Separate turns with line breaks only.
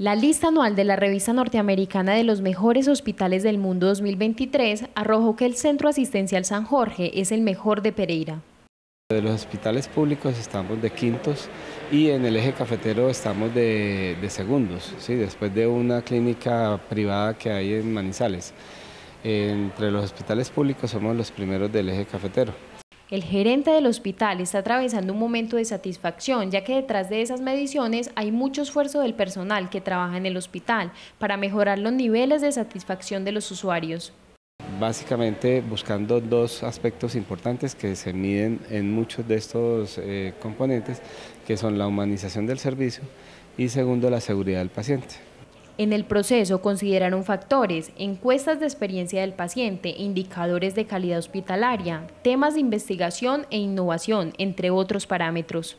La lista anual de la revista norteamericana de los mejores hospitales del mundo 2023 arrojó que el Centro Asistencial San Jorge es el mejor de Pereira.
De los hospitales públicos estamos de quintos y en el eje cafetero estamos de, segundos, ¿sí? después de una clínica privada que hay en Manizales. Entre los hospitales públicos somos los primeros del eje cafetero.
El gerente del hospital está atravesando un momento de satisfacción, ya que detrás de esas mediciones hay mucho esfuerzo del personal que trabaja en el hospital para mejorar los niveles de satisfacción de los usuarios.
Básicamente buscando dos aspectos importantes que se miden en muchos de estos eh, componentes, que son la humanización del servicio y segundo, la seguridad del paciente.
En el proceso consideraron factores, encuestas de experiencia del paciente, indicadores de calidad hospitalaria, temas de investigación e innovación, entre otros parámetros.